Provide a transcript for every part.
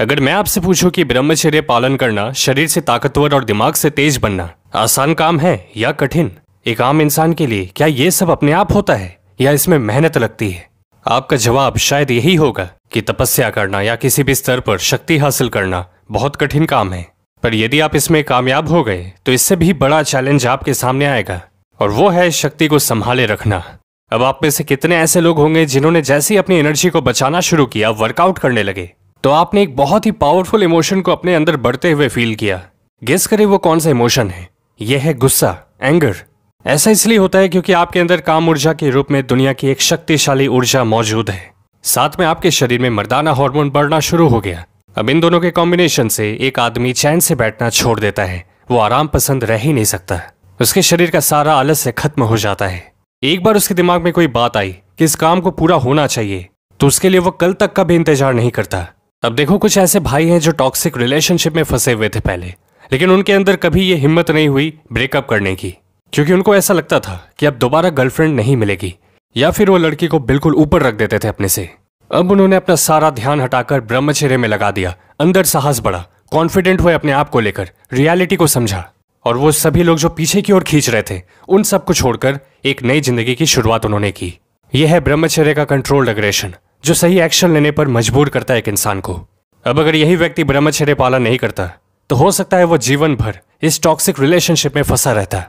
अगर मैं आपसे पूछूं कि ब्रह्मचर्य पालन करना शरीर से ताकतवर और दिमाग से तेज बनना आसान काम है या कठिन एक आम इंसान के लिए क्या ये सब अपने आप होता है या इसमें मेहनत लगती है आपका जवाब शायद यही होगा कि तपस्या करना या किसी भी स्तर पर शक्ति हासिल करना बहुत कठिन काम है पर यदि आप इसमें कामयाब हो गए तो इससे भी बड़ा चैलेंज आपके सामने आएगा और वो है शक्ति को संभाले रखना अब आप में से कितने ऐसे लोग होंगे जिन्होंने जैसे ही अपनी एनर्जी को बचाना शुरू किया वर्कआउट करने लगे तो आपने एक बहुत ही पावरफुल इमोशन को अपने अंदर बढ़ते हुए फील किया गेस करें वो कौन सा इमोशन है यह है गुस्सा एंगर ऐसा इसलिए होता है क्योंकि आपके अंदर काम ऊर्जा के रूप में दुनिया की एक शक्तिशाली ऊर्जा मौजूद है साथ में आपके शरीर में मर्दाना हार्मोन बढ़ना शुरू हो गया अब इन दोनों के कॉम्बिनेशन से एक आदमी चैन से बैठना छोड़ देता है वो आराम पसंद रह ही नहीं सकता उसके शरीर का सारा आलस्य खत्म हो जाता है एक बार उसके दिमाग में कोई बात आई कि इस काम को पूरा होना चाहिए तो उसके लिए वो कल तक का भी इंतजार नहीं करता अब देखो कुछ ऐसे भाई हैं जो टॉक्सिक रिलेशनशिप में फंसे हुए थे पहले लेकिन उनके अंदर कभी ये हिम्मत नहीं हुई ब्रेकअप करने की क्योंकि उनको ऐसा लगता था कि अब दोबारा गर्लफ्रेंड नहीं मिलेगी या फिर वो लड़की को बिल्कुल ऊपर रख देते थे अपने से अब उन्होंने अपना सारा ध्यान हटाकर ब्रह्मचर्य में लगा दिया अंदर साहस बढ़ा कॉन्फिडेंट हुए अपने आप को लेकर रियलिटी को समझा और वो सभी लोग जो पीछे की ओर खींच रहे थे उन सबको छोड़कर एक नई जिंदगी की शुरुआत उन्होंने की यह है ब्रह्मचर्य का कंट्रोल्ड अग्रेशन जो सही एक्शन लेने पर मजबूर करता है एक इंसान को अब अगर यही व्यक्ति ब्रह्मचर्य पालन नहीं करता तो हो सकता है वो जीवन भर इस टॉक्सिक रिलेशनशिप में फंसा रहता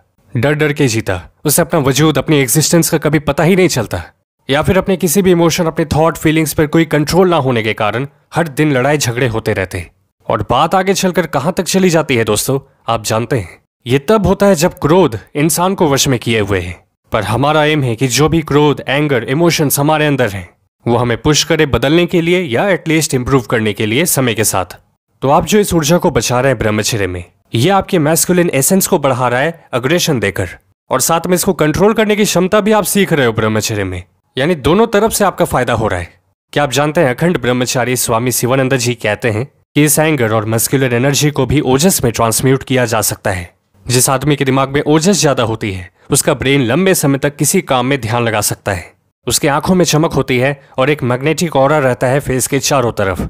डर डर के जीता उसे अपना वजूद अपनी एग्जिस्टेंस का कभी पता ही नहीं चलता या फिर अपने किसी भी इमोशन अपने थॉट फीलिंग्स पर कोई कंट्रोल ना होने के कारण हर दिन लड़ाई झगड़े होते रहते और बात आगे चलकर कहां तक चली जाती है दोस्तों आप जानते हैं ये तब होता है जब क्रोध इंसान को वश में किए हुए है पर हमारा एम है कि जो भी क्रोध एंगर इमोशंस हमारे अंदर हैं वो हमें पुश करे बदलने के लिए या एटलीस्ट इम्प्रूव करने के लिए समय के साथ तो आप जो इस ऊर्जा को बचा रहे हैं ब्रह्मचर्य में ये आपके मैस्कुलिन एसेंस को बढ़ा रहा है अग्रेशन देकर और साथ में इसको कंट्रोल करने की क्षमता भी आप सीख रहे हो ब्रह्मचर्य में यानी दोनों तरफ से आपका फायदा हो रहा है क्या आप जानते हैं अखंड ब्रह्मचारी स्वामी शिवानंद जी कहते हैं कि इस एंगर और मस्कुलर एनर्जी को भी ओजस में ट्रांसम्यूट किया जा सकता है जिस आदमी के दिमाग में ओजस ज्यादा होती है उसका ब्रेन लंबे समय तक किसी काम में ध्यान लगा सकता है उसकी आंखों में चमक होती है और एक मैग्नेटिक और रहता है फेस के चारों तरफ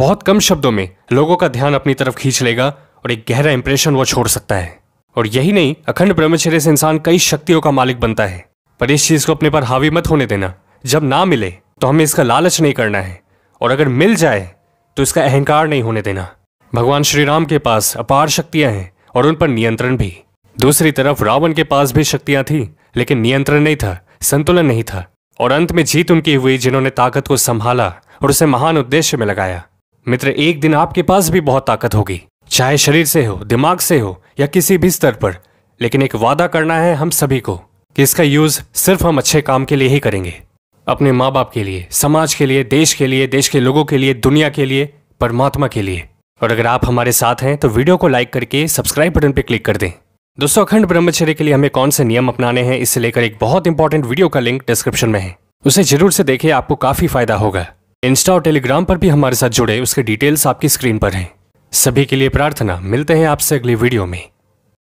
बहुत कम शब्दों में लोगों का ध्यान अपनी तरफ खींच लेगा और एक गहरा इंप्रेशन वो छोड़ सकता है और यही नहीं अखंड ब्रह्मचर्य से इंसान कई शक्तियों का मालिक बनता है पर इस चीज को अपने पर हावी मत होने देना जब ना मिले तो हमें इसका लालच नहीं करना है और अगर मिल जाए तो इसका अहंकार नहीं होने देना भगवान श्री राम के पास अपार शक्तियां हैं और उन पर नियंत्रण भी दूसरी तरफ रावण के पास भी शक्तियां थी लेकिन नियंत्रण नहीं था संतुलन नहीं था और अंत में जीत उनकी हुई जिन्होंने ताकत को संभाला और उसे महान उद्देश्य में लगाया मित्र एक दिन आपके पास भी बहुत ताकत होगी चाहे शरीर से हो दिमाग से हो या किसी भी स्तर पर लेकिन एक वादा करना है हम सभी को कि इसका यूज सिर्फ हम अच्छे काम के लिए ही करेंगे अपने माँ बाप के लिए समाज के लिए देश के लिए देश के लोगों के लिए दुनिया के लिए परमात्मा के लिए और अगर आप हमारे साथ हैं तो वीडियो को लाइक करके सब्सक्राइब बटन पर क्लिक कर दें दोस्तों अखंड ब्रह्मचर्य के लिए हमें कौन से नियम अपनाने हैं इससे लेकर एक बहुत इंपॉर्टेंट वीडियो का लिंक डिस्क्रिप्शन में है उसे जरूर से देखें आपको काफी फायदा होगा इंस्टा और टेलीग्राम पर भी हमारे साथ जुड़े उसके डिटेल्स आपकी स्क्रीन पर हैं सभी के लिए प्रार्थना मिलते हैं आपसे अगली वीडियो में